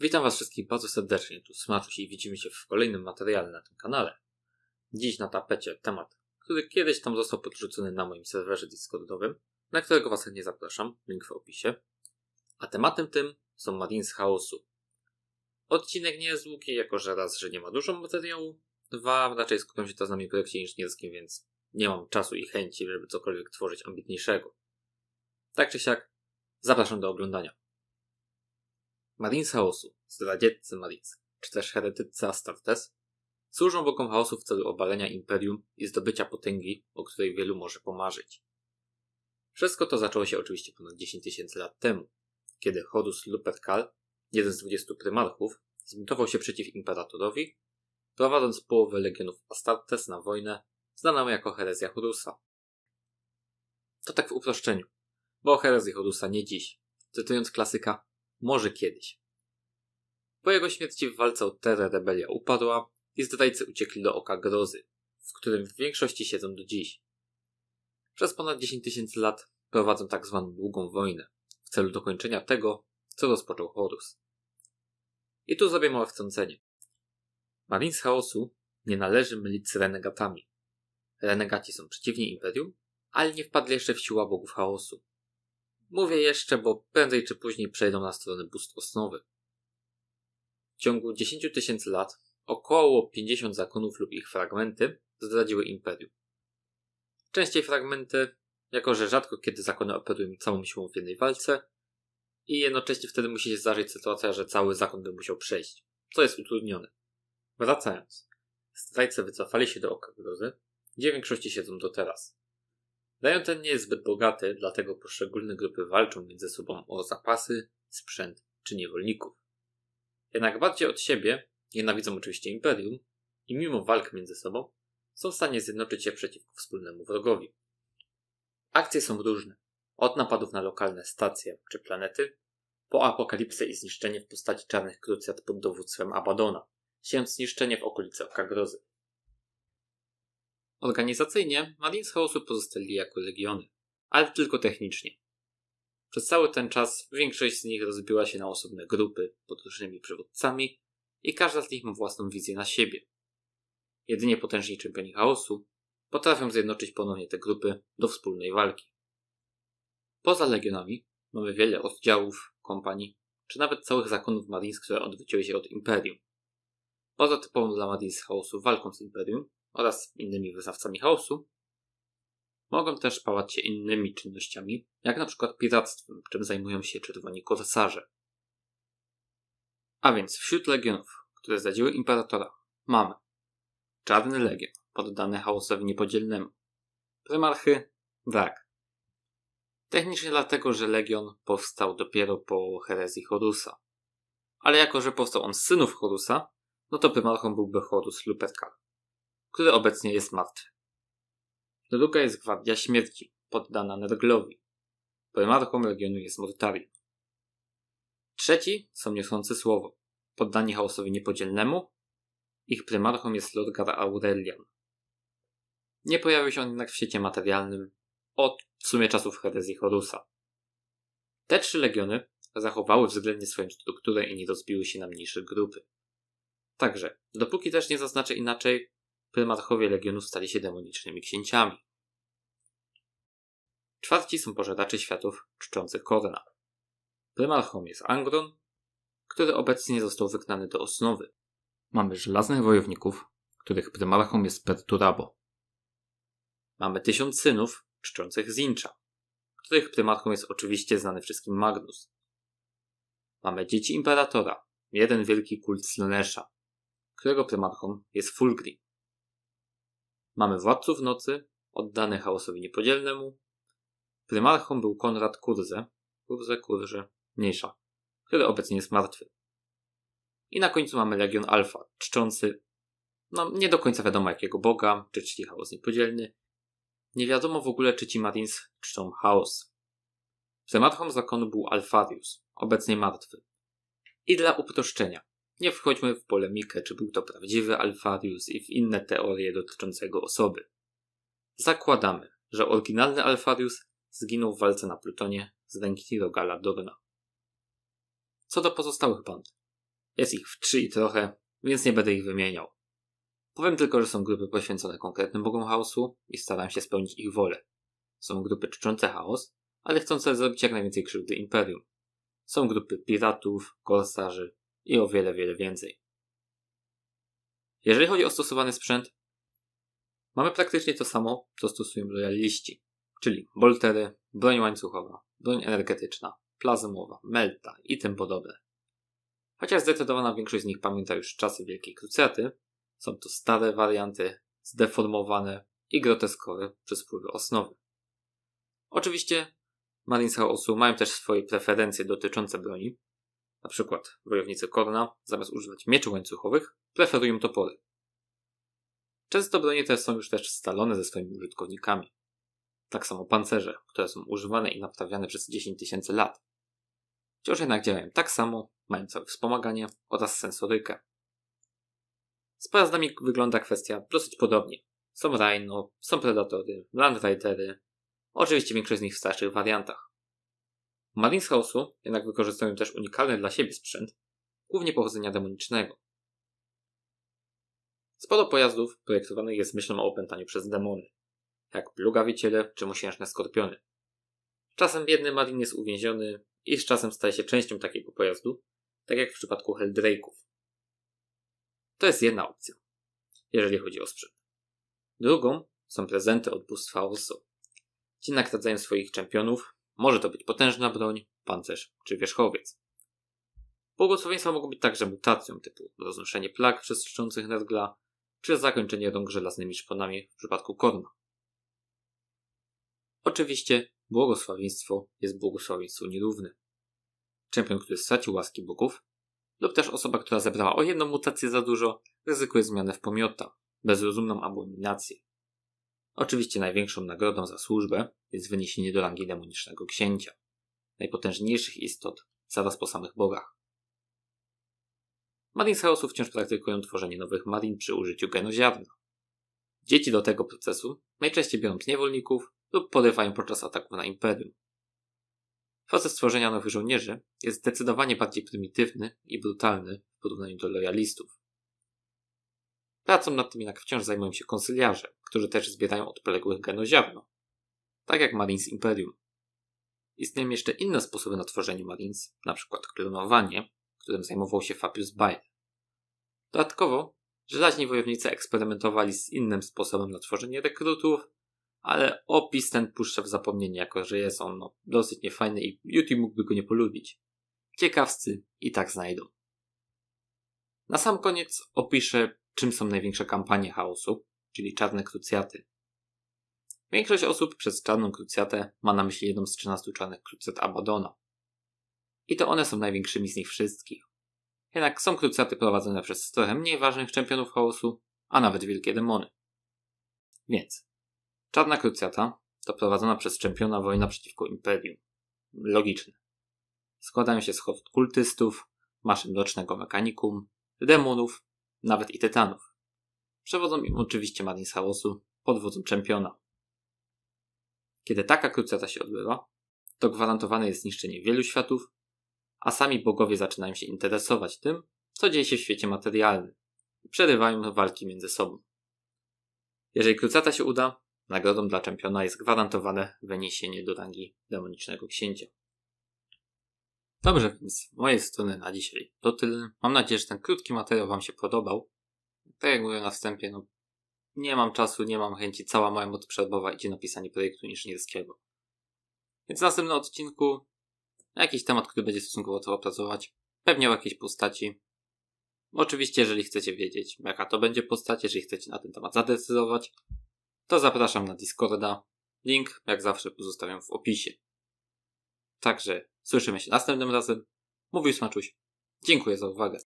Witam Was wszystkich bardzo serdecznie, tu Smaczysz i widzimy się w kolejnym materiale na tym kanale. Dziś na tapecie temat, który kiedyś tam został podrzucony na moim serwerze Discordowym, na którego Was nie zapraszam, link w opisie. A tematem tym są Marines Chaosu. Odcinek nie jest długi, jako że raz, że nie ma dużo materiału, dwa, raczej skupiam się z nami w projekcie inżynierskim, więc nie mam czasu i chęci, żeby cokolwiek tworzyć ambitniejszego. Tak czy siak, zapraszam do oglądania. Marines Chaosu, zdradzieccy Marines, czy też heretycy Astartes, służą bokom chaosu w celu obalenia imperium i zdobycia potęgi, o której wielu może pomarzyć. Wszystko to zaczęło się oczywiście ponad 10 tysięcy lat temu, kiedy Horus Lupercal, jeden z 20 prymarchów, zbuntował się przeciw imperatorowi, prowadząc połowę legionów Astartes na wojnę, znaną jako herezja Horusa. To tak w uproszczeniu, bo o herezji Horusa nie dziś. Cytując klasyka, może kiedyś. Po jego śmierci w walce o Terę rebelia upadła i zdrajcy uciekli do oka grozy, w którym w większości siedzą do dziś. Przez ponad 10 tysięcy lat prowadzą tak zwaną długą wojnę w celu dokończenia tego, co rozpoczął Horus. I tu zrobię małe wtrącenie. Marines Chaosu nie należy mylić z renegatami. Renegaci są przeciwni Imperium, ale nie wpadli jeszcze w siła bogów chaosu. Mówię jeszcze, bo prędzej czy później przejdą na stronę bóstw osnowy. W ciągu 10 tysięcy lat około 50 zakonów lub ich fragmenty zdradziły imperium. Częściej fragmenty, jako że rzadko kiedy zakony operują całą siłą w jednej walce i jednocześnie wtedy musi się zdarzyć sytuacja, że cały zakon by musiał przejść, co jest utrudnione. Wracając, strajce wycofali się do oka grozy, gdzie w większości siedzą do teraz. Rejon ten nie jest zbyt bogaty, dlatego poszczególne grupy walczą między sobą o zapasy, sprzęt czy niewolników. Jednak bardziej od siebie nienawidzą oczywiście imperium i mimo walk między sobą są w stanie zjednoczyć się przeciwko wspólnemu wrogowi. Akcje są różne, od napadów na lokalne stacje czy planety, po apokalipsę i zniszczenie w postaci czarnych krucjat pod dowództwem Abadona, siejąc zniszczenie w okolicy Okagrozy. Organizacyjnie Marines House'u pozostali jako legiony, ale tylko technicznie. Przez cały ten czas większość z nich rozbiła się na osobne grupy pod różnymi przywódcami i każda z nich ma własną wizję na siebie. Jedynie potężni czempioni chaosu potrafią zjednoczyć ponownie te grupy do wspólnej walki. Poza legionami mamy wiele oddziałów, kompanii, czy nawet całych zakonów Marines, które odwróciły się od Imperium. Poza typową dla Marines chaosu walką z Imperium, oraz innymi wyznawcami chaosu, mogą też pałać się innymi czynnościami, jak na przykład piractwem, czym zajmują się czerwoni korsarze. A więc wśród legionów, które zdradziły imperatora, mamy Czarny Legion, poddany chaosowi niepodzielnemu, Prymarchy, Wrak. Technicznie dlatego, że Legion powstał dopiero po herezji Horusa. Ale jako, że powstał on z synów Horusa, no to prymarchą byłby Horus Lupercal który obecnie jest martwy. Druga jest Gwardia Śmierci, poddana Nerglowi. Prymarką regionu jest Mortarium. Trzeci są niosący słowo, poddani chaosowi niepodzielnemu. Ich prymarchą jest Lodgar Aurelian. Nie pojawił się on jednak w świecie materialnym od w sumie czasów herezji Horusa. Te trzy legiony zachowały względnie swoją strukturę i nie rozbiły się na mniejsze grupy. Także, dopóki też nie zaznaczę inaczej, prymarchowie Legionu stali się demonicznymi księciami. Czwarci są posiadacze światów czczących Korna. Prymarchą jest Angron, który obecnie został wygnany do osnowy. Mamy żelaznych wojowników, których prymarchą jest Perturabo. Mamy tysiąc synów czczących Zincha, których prymarchą jest oczywiście znany wszystkim Magnus. Mamy dzieci imperatora, jeden wielki kult Slanesha, którego prymarchą jest Fulgrim. Mamy władców nocy, oddany chaosowi niepodzielnemu. Prymarchą był Konrad Kurze, Kurze, Kurze, mniejsza, który obecnie jest martwy. I na końcu mamy Legion Alfa, czczący, no nie do końca wiadomo jakiego boga, czy czci chaos niepodzielny. Nie wiadomo w ogóle, czy ci Marines czczą chaos. Prymarchą zakonu był Alfarius, obecnie martwy. I dla uproszczenia, nie wchodźmy w polemikę, czy był to prawdziwy Alfarius i w inne teorie dotyczącego osoby. Zakładamy, że oryginalny Alfarius zginął w walce na Plutonie z ręki Rogala Dorna. Co do pozostałych band. Jest ich w trzy i trochę, więc nie będę ich wymieniał. Powiem tylko, że są grupy poświęcone konkretnym bogom chaosu i staram się spełnić ich wolę. Są grupy czczące chaos, ale chcące zrobić jak najwięcej krzywdy Imperium. Są grupy piratów, korsarzy, i o wiele, wiele więcej. Jeżeli chodzi o stosowany sprzęt, mamy praktycznie to samo, co stosują lojaliści, czyli boltery, broń łańcuchowa, broń energetyczna, plazmowa, melta i tym podobne. Chociaż zdecydowana większość z nich pamięta już czasy Wielkiej Krucjaty, są to stare warianty, zdeformowane i groteskowe przez wpływy osnowy. Oczywiście Marines Chaosu mają też swoje preferencje dotyczące broni, na przykład wojownicy Korna, zamiast używać mieczy łańcuchowych, preferują topory. Często bronie te są już też stalone ze swoimi użytkownikami. Tak samo pancerze, które są używane i naprawiane przez 10 tysięcy lat. Wciąż jednak działają tak samo, mają całe wspomaganie oraz sensorykę. Z pojazdami wygląda kwestia dosyć podobnie. Są Rhino, są Predatory, Land Ridery, oczywiście większość z nich w starszych wariantach. Marines House'u jednak wykorzystują też unikalny dla siebie sprzęt, głównie pochodzenia demonicznego. Sporo pojazdów projektowanych jest myślą o opętaniu przez demony, jak plugawiciele czy mosiężne skorpiony. Czasem biedny Marin jest uwięziony i z czasem staje się częścią takiego pojazdu, tak jak w przypadku Helldrake'ów. To jest jedna opcja, jeżeli chodzi o sprzęt. Drugą są prezenty od bóstwa Orso. Ci nagradzają swoich czempionów może to być potężna broń, pancerz czy wierzchowiec. Błogosławieństwa mogą być także mutacją typu roznoszenie plag przez czczących nergla, czy zakończenie rąk żelaznymi szponami w przypadku korna. Oczywiście błogosławieństwo jest błogosławieństwu nierówne. Czempion, który stracił łaski bogów, lub też osoba, która zebrała o jedną mutację za dużo, ryzykuje zmianę w pomiota, bezrozumną abominację. Oczywiście największą nagrodą za służbę jest wyniesienie do rangi demonicznego księcia, najpotężniejszych istot zaraz po samych bogach. Marin chaosu wciąż praktykują tworzenie nowych marin przy użyciu genoziarna. Dzieci do tego procesu najczęściej biorą niewolników lub porywają podczas ataków na imperium. Proces tworzenia nowych żołnierzy jest zdecydowanie bardziej prymitywny i brutalny w porównaniu do lojalistów. Pracą nad tym jednak wciąż zajmują się konsyliarze, którzy też zbierają odległych genów ziarno. Tak jak Marines Imperium. Istnieją jeszcze inne sposoby na tworzenie Marines, np. klonowanie, którym zajmował się Fabius Bayer. Dodatkowo, żelaźni wojownicy eksperymentowali z innym sposobem na tworzenie rekrutów, ale opis ten puszcza w zapomnienie, jako że jest on no, dosyć niefajny i YouTube mógłby go nie polubić. Ciekawscy i tak znajdą. Na sam koniec opiszę czym są największe kampanie chaosu, czyli czarne krucjaty. Większość osób przez czarną krucjatę ma na myśli jedną z 13 czarnych krucjat Abadona. I to one są największymi z nich wszystkich. Jednak są krucjaty prowadzone przez trochę mniej ważnych czempionów chaosu, a nawet wielkie demony. Więc, czarna krucjata to prowadzona przez czempiona wojna przeciwko imperium. Logiczne. Składają się z host kultystów, maszyn rocznego mechanikum, demonów nawet i Tytanów. Przewodzą im oczywiście Madin Haosu pod wodzą czempiona. Kiedy taka krucjata się odbywa, to gwarantowane jest zniszczenie wielu światów, a sami bogowie zaczynają się interesować tym, co dzieje się w świecie materialnym i przerywają walki między sobą. Jeżeli krucjata się uda, nagrodą dla czempiona jest gwarantowane wyniesienie do rangi demonicznego księcia. Dobrze, więc z mojej strony na dzisiaj to tyle. Mam nadzieję, że ten krótki materiał Wam się podobał. Tak jak mówiłem na wstępie, no, nie mam czasu, nie mam chęci, cała moja moc przerwowa idzie na pisanie projektu inżynierskiego. Więc w następnym odcinku jakiś temat, który będzie stosunkowo to opracować, pewnie o jakiejś postaci. Oczywiście, jeżeli chcecie wiedzieć, jaka to będzie postać, jeżeli chcecie na ten temat zadecydować, to zapraszam na Discorda. Link, jak zawsze, pozostawiam w opisie. Także Słyszymy się następnym razem. Mówił Smaczuś. Dziękuję za uwagę.